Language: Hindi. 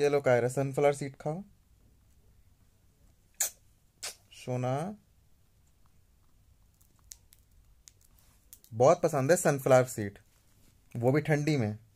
ये लो का सनफ्लावर सीड खाओ सोना बहुत पसंद है सनफ्लावर सीड वो भी ठंडी में